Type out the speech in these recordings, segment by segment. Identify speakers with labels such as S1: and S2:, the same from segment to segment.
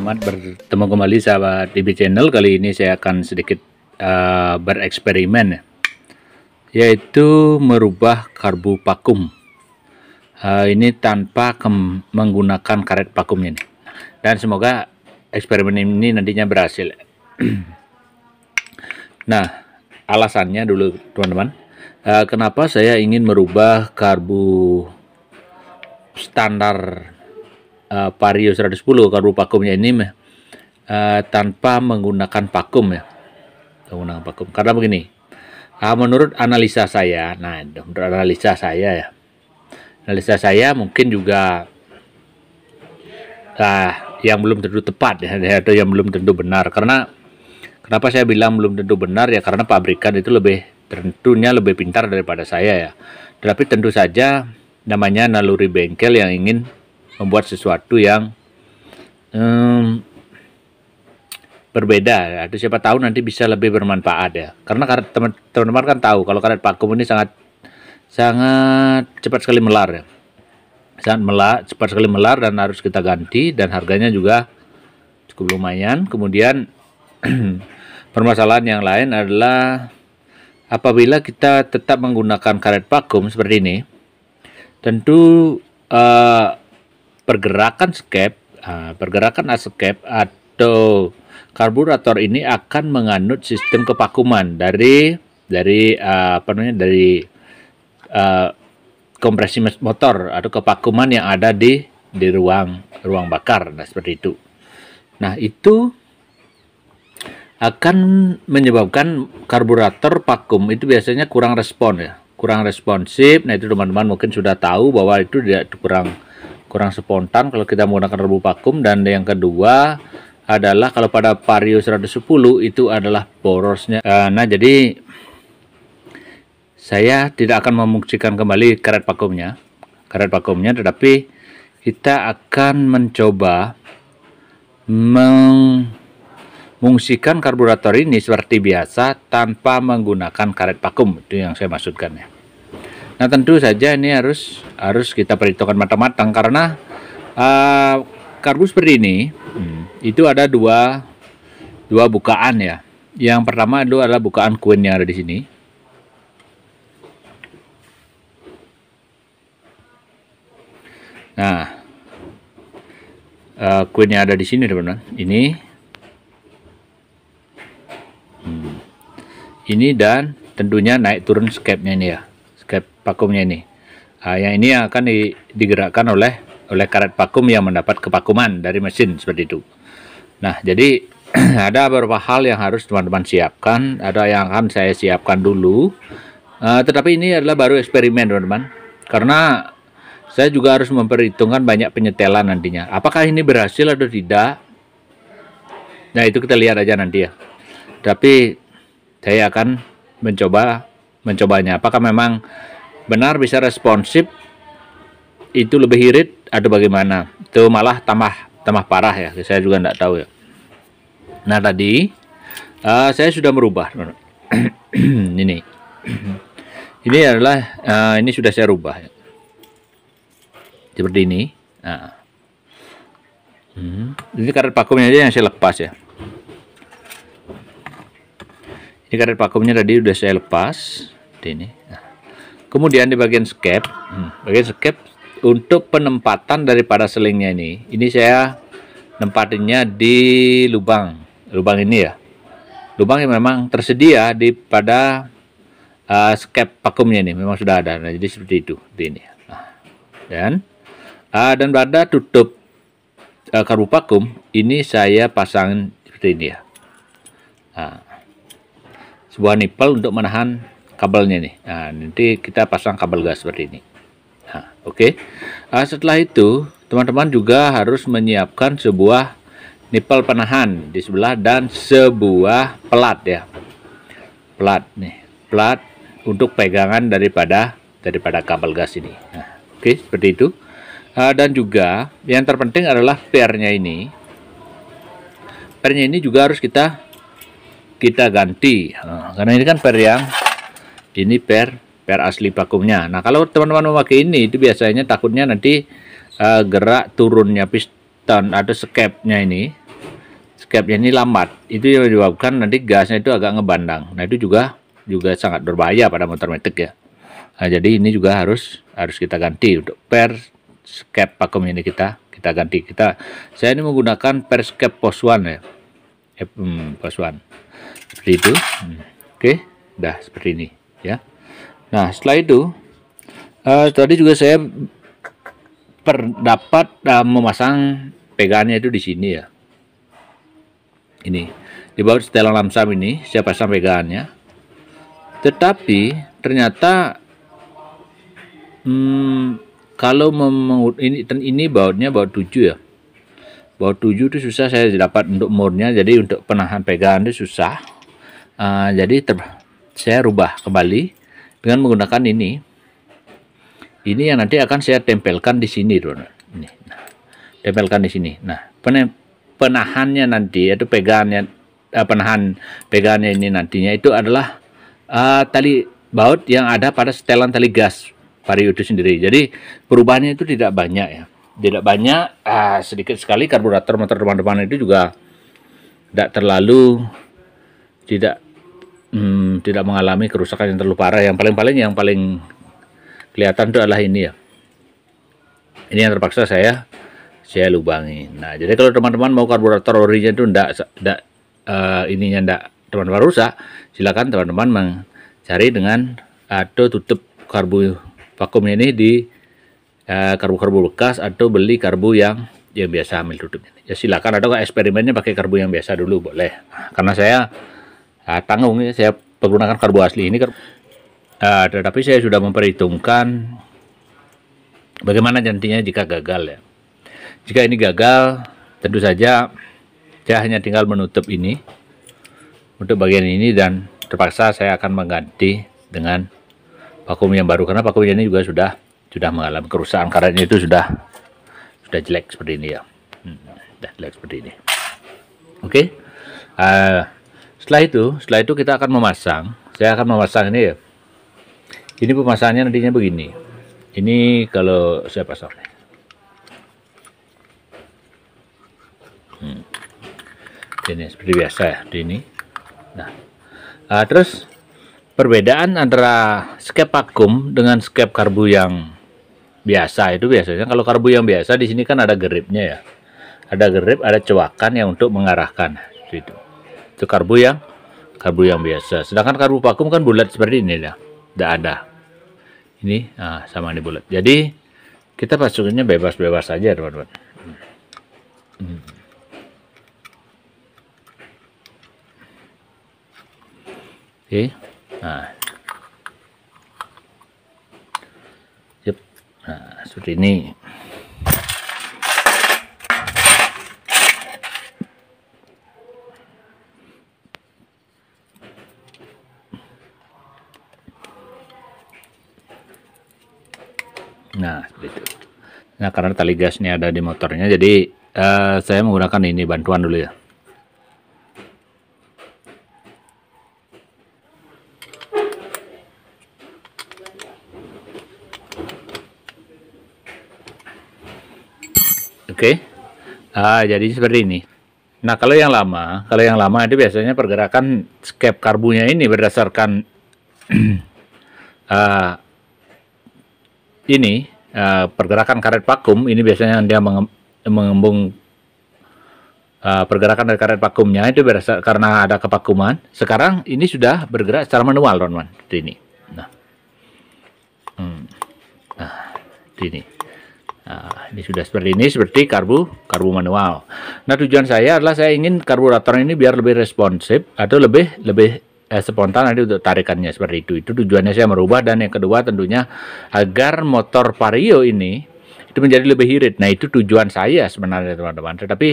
S1: selamat bertemu kembali sahabat TV channel. Kali ini saya akan sedikit uh, bereksperimen, ya. yaitu merubah karbu pakum Uh, ini tanpa menggunakan karet pakum ini Dan semoga eksperimen ini nantinya berhasil. nah, alasannya dulu teman-teman. Uh, kenapa saya ingin merubah karbu standar Vario eh, 110 karbu vakumnya ini uh, tanpa menggunakan pakum ya menggunakan pakum. karena begini uh, menurut analisa saya nah menurut analisa saya ya analisa saya mungkin juga uh, yang belum tentu tepat ya atau yang belum tentu benar karena kenapa saya bilang belum tentu benar ya karena pabrikan itu lebih tentunya lebih pintar daripada saya ya tetapi tentu saja namanya naluri bengkel yang ingin membuat sesuatu yang um, berbeda atau siapa tahu nanti bisa lebih bermanfaat ya karena teman-teman kan tahu kalau karet pakum ini sangat sangat cepat sekali melar ya sangat melar cepat sekali melar dan harus kita ganti dan harganya juga cukup lumayan kemudian permasalahan yang lain adalah apabila kita tetap menggunakan karet vakum seperti ini tentu uh, pergerakan skep, ah, pergerakan askep atau karburator ini akan menganut sistem kepakuman dari dari ah, apa namanya dari uh, kompresi motor atau kepakuman yang ada di di ruang ruang bakar nah seperti itu. Nah, itu akan menyebabkan karburator vakum itu biasanya kurang respon ya kurang responsif nah itu teman-teman mungkin sudah tahu bahwa itu tidak kurang kurang spontan kalau kita menggunakan rebu vakum dan yang kedua adalah kalau pada Vario 110 itu adalah borosnya eh, nah jadi saya tidak akan memungkinkan kembali karet vakumnya karet vakumnya tetapi kita akan mencoba mengungsikan karburator ini seperti biasa tanpa menggunakan karet vakum itu yang saya maksudkan ya Nah tentu saja ini harus harus kita perhitungkan matang-matang karena uh, kargo seperti ini hmm. itu ada dua dua bukaan ya. Yang pertama itu adalah bukaan queen yang ada di sini. Nah, uh, queen yang ada di sini teman-teman. Ini, hmm, ini dan tentunya naik turun scape-nya ini ya ke pakumnya ini. Uh, yang ini akan digerakkan oleh oleh karet pakum yang mendapat kepakuman dari mesin seperti itu. Nah, jadi ada beberapa hal yang harus teman-teman siapkan, ada yang akan saya siapkan dulu. Uh, tetapi ini adalah baru eksperimen, teman-teman. Karena saya juga harus memperhitungkan banyak penyetelan nantinya. Apakah ini berhasil atau tidak? Nah, itu kita lihat aja nanti ya. Tapi saya akan mencoba mencobanya apakah memang benar bisa responsif itu lebih irit atau bagaimana itu malah tambah tambah parah ya saya juga tidak tahu ya nah tadi uh, saya sudah merubah ini ini adalah uh, ini sudah saya rubah ya. seperti ini nah. hmm. ini karet pakumnya aja yang saya lepas ya ini karet vakumnya tadi udah saya lepas ini nah. kemudian di bagian skep hmm, bagian skep untuk penempatan daripada selingnya ini ini saya nempatinya di lubang lubang ini ya lubang yang memang tersedia di pada uh, skep vakumnya ini memang sudah ada nah, jadi seperti itu di ini nah, dan uh, dan pada tutup uh, eh, karbu vakum ini saya pasang seperti ini ya nah, sebuah nipple untuk menahan kabelnya nih nah nanti kita pasang kabel gas seperti ini nah oke okay. nah, setelah itu teman-teman juga harus menyiapkan sebuah nipple penahan di sebelah dan sebuah pelat ya pelat nih pelat untuk pegangan daripada daripada kabel gas ini nah oke okay, seperti itu uh, dan juga yang terpenting adalah pernya ini pernya ini juga harus kita kita ganti nah, karena ini kan per yang ini per per asli vakumnya nah kalau teman-teman memakai ini itu biasanya takutnya nanti uh, gerak turunnya piston atau skepnya ini skepnya ini lambat itu yang menyebabkan nanti gasnya itu agak ngebandang nah itu juga juga sangat berbahaya pada motor metik ya nah, jadi ini juga harus harus kita ganti untuk per skep vakum ini kita kita ganti kita saya ini menggunakan per skep pos one ya eh, hmm, pos one seperti itu oke dah seperti ini ya nah setelah itu uh, eh, tadi juga saya per uh, eh, memasang pegangannya itu di sini ya ini di bawah setelan lamsam ini saya pasang pegangannya tetapi ternyata hmm, kalau ini ini bautnya baut 7 ya bahwa 7 itu susah saya dapat untuk murnya jadi untuk penahan pegangan itu susah uh, jadi ter saya rubah kembali dengan menggunakan ini ini yang nanti akan saya tempelkan di sini Ron. ini nah, tempelkan di sini nah pen penahannya nanti itu pegangannya uh, penahan pegangannya ini nantinya itu adalah uh, tali baut yang ada pada setelan tali gas vario itu sendiri jadi perubahannya itu tidak banyak ya tidak banyak uh, sedikit sekali karburator motor depan-depan itu juga tidak terlalu tidak hmm, tidak mengalami kerusakan yang terlalu parah yang paling-paling yang paling kelihatan itu adalah ini ya ini yang terpaksa saya saya lubangi nah jadi kalau teman-teman mau karburator orinya itu tidak tidak uh, eh, ininya tidak teman-teman rusak silakan teman-teman mencari dengan eh, atau tutup karbu vakum ini di karbu-karbu eh, bekas atau beli karbu yang yang biasa ambil ini. Ya silakan atau eksperimennya pakai karbu yang biasa dulu boleh. Karena saya uh, tanggung ya saya menggunakan karbu asli ini karbu, uh, eh, tetapi saya sudah memperhitungkan bagaimana nantinya jika gagal ya. Jika ini gagal tentu saja saya hanya tinggal menutup ini untuk bagian ini dan terpaksa saya akan mengganti dengan vakum yang baru karena vakum ini juga sudah sudah mengalami kerusakan karena itu sudah sudah jelek seperti ini ya hmm, sudah jelek seperti ini oke okay. uh, setelah itu setelah itu kita akan memasang saya akan memasang ini ya ini pemasangannya nantinya begini ini kalau saya pasang hmm. ini seperti biasa ya di ini nah uh, terus perbedaan antara skep vakum dengan skep karbu yang biasa itu biasanya kalau karbu yang biasa di sini kan ada geripnya ya ada gerip ada cewakan yang untuk mengarahkan itu itu, itu karbu yang karbu yang biasa sedangkan karbu vakum kan bulat seperti ini ya tidak ada ini nah, sama ini bulat jadi kita pasukannya bebas-bebas saja teman-teman oke okay. nah nah seperti ini Nah, seperti itu. Nah, karena tali gasnya ada di motornya, jadi uh, saya menggunakan ini bantuan dulu ya. Ah, jadi seperti ini. Nah, kalau yang lama, kalau yang lama itu biasanya pergerakan skep karbunya ini berdasarkan uh, ini uh, pergerakan karet vakum ini biasanya dia mengembung uh, pergerakan dari karet vakumnya itu berdasar karena ada kepakuman. Sekarang ini sudah bergerak secara manual, teman-teman. Ini. Nah. Hmm. Nah, ini. Nah, ini sudah seperti ini, seperti karbu karbu manual. Nah, tujuan saya adalah saya ingin karburator ini biar lebih responsif atau lebih lebih eh, spontan nanti untuk tarikannya seperti itu. Itu tujuannya saya merubah dan yang kedua tentunya agar motor Vario ini itu menjadi lebih irit. Nah, itu tujuan saya sebenarnya teman-teman. Tetapi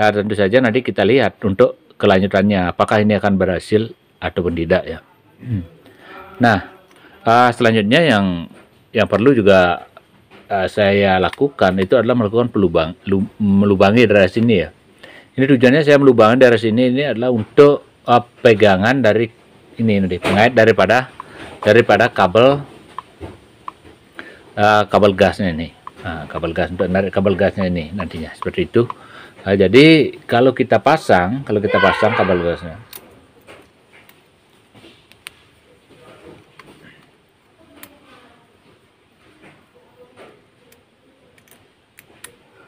S1: ya, tentu saja nanti kita lihat untuk kelanjutannya apakah ini akan berhasil ataupun tidak ya. Hmm. Nah, uh, selanjutnya yang yang perlu juga uh, saya lakukan itu adalah melakukan pelubang melubangi daerah sini ya. Ini tujuannya saya melubangi daerah sini ini adalah untuk uh, pegangan dari ini ini pengait daripada daripada kabel uh, kabel gasnya ini. Nah, kabel gas untuk narik kabel gasnya ini nantinya seperti itu. Nah, jadi kalau kita pasang, kalau kita pasang kabel gasnya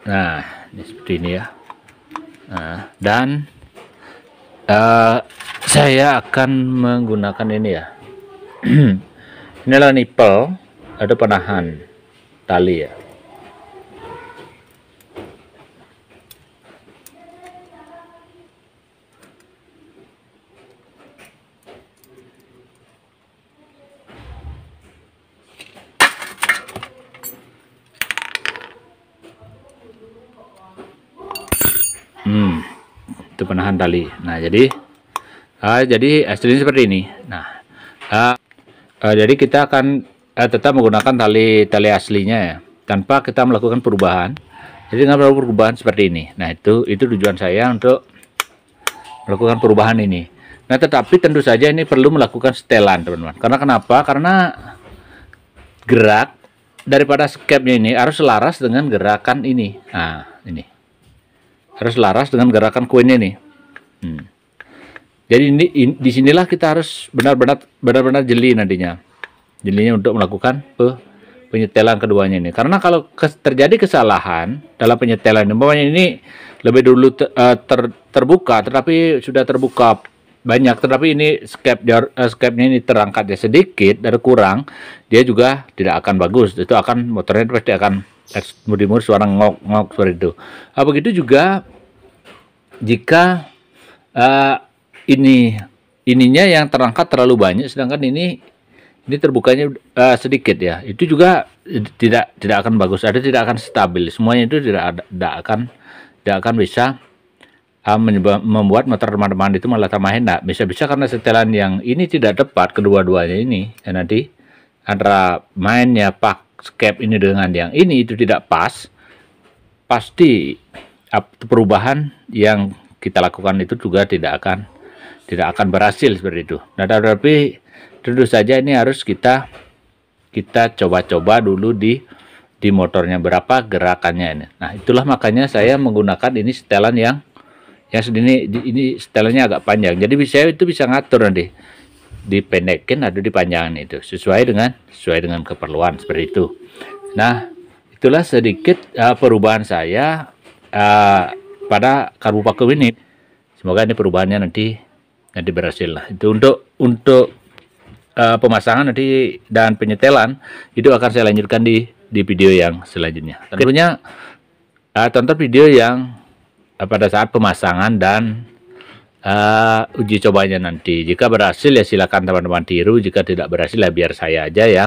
S1: nah ini seperti ini ya nah, dan uh, saya akan menggunakan ini ya ini adalah nipple, ada penahan tali ya hmm, itu penahan tali nah jadi uh, jadi hasilnya seperti ini nah uh, uh, jadi kita akan uh, tetap menggunakan tali tali aslinya ya tanpa kita melakukan perubahan jadi nggak perlu perubahan seperti ini nah itu itu tujuan saya untuk melakukan perubahan ini nah tetapi tentu saja ini perlu melakukan setelan teman-teman karena kenapa karena gerak daripada skepnya ini harus selaras dengan gerakan ini nah ini harus laras dengan gerakan kuenya nih hmm. jadi ini in, disinilah kita harus benar-benar benar-benar jeli nantinya jelinya untuk melakukan pe, penyetelan keduanya ini karena kalau kes, terjadi kesalahan dalam penyetelan umpamanya ini lebih dulu ter, eh, ter, terbuka tetapi sudah terbuka banyak tetapi ini scape uh, scape-nya ini terangkatnya sedikit dari kurang dia juga tidak akan bagus itu akan motornya pasti akan Mudimur mudimur suara ngok-ngok suara itu. Apa gitu juga jika uh, ini ininya yang terangkat terlalu banyak sedangkan ini ini terbukanya uh, sedikit ya itu juga tidak tidak akan bagus ada tidak akan stabil semuanya itu tidak ada tidak akan tidak akan bisa uh, membuat motor teman-teman itu malah tambah enak bisa-bisa karena setelan yang ini tidak tepat kedua-duanya ini ya nanti antara mainnya pak cap ini dengan yang ini itu tidak pas pasti perubahan yang kita lakukan itu juga tidak akan tidak akan berhasil seperti itu. Nah, tapi tentu saja ini harus kita kita coba-coba dulu di di motornya berapa gerakannya ini. Nah, itulah makanya saya menggunakan ini setelan yang yang sedini ini setelannya agak panjang. Jadi bisa itu bisa ngatur nanti dipendekin atau dipanjangin itu sesuai dengan sesuai dengan keperluan seperti itu. Nah, itulah sedikit uh, perubahan saya uh, pada karbu paku ini. Semoga ini perubahannya nanti nanti berhasil lah. Itu untuk untuk uh, pemasangan nanti dan penyetelan itu akan saya lanjutkan di di video yang selanjutnya. Tentunya uh, tonton video yang uh, pada saat pemasangan dan uh, uji cobanya nanti. Jika berhasil ya silakan teman-teman tiru. Jika tidak berhasil ya biar saya aja ya.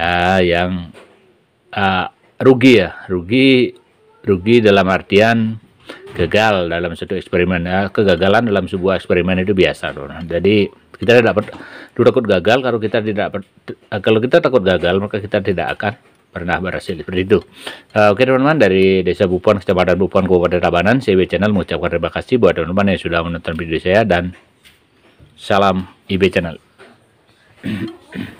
S1: eh, yang uh, eh, yang uh, rugi ya, rugi rugi dalam artian gagal dalam suatu eksperimen. Ya. Kegagalan dalam sebuah eksperimen itu biasa, dong. Jadi kita tidak dapat takut gagal. Kalau kita tidak kalau kita takut gagal maka kita tidak akan pernah berhasil seperti itu. Eh, oke teman-teman dari Desa Bupon, Kecamatan Bupon, Kabupaten Tabanan, CB Channel mengucapkan terima kasih buat teman-teman yang sudah menonton video saya dan salam IB Channel.